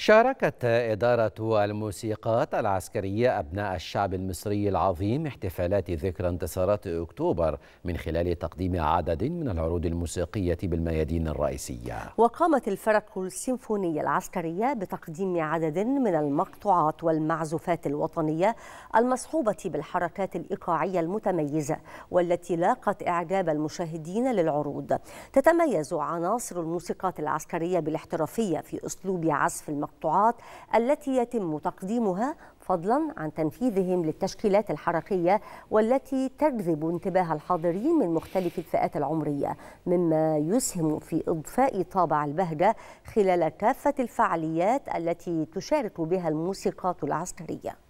شاركت إدارة الموسيقات العسكرية أبناء الشعب المصري العظيم احتفالات ذكرى انتصارات أكتوبر من خلال تقديم عدد من العروض الموسيقية بالميادين الرئيسية وقامت الفرق السيمفونية العسكرية بتقديم عدد من المقطوعات والمعزوفات الوطنية المصحوبة بالحركات الإيقاعية المتميزة والتي لاقت إعجاب المشاهدين للعروض تتميز عناصر الموسيقات العسكرية بالاحترافية في أسلوب عزف المقطوعات المقطوعات التي يتم تقديمها فضلا عن تنفيذهم للتشكيلات الحركية والتي تجذب انتباه الحاضرين من مختلف الفئات العمرية مما يسهم في إضفاء طابع البهجة خلال كافة الفعاليات التي تشارك بها الموسيقات العسكرية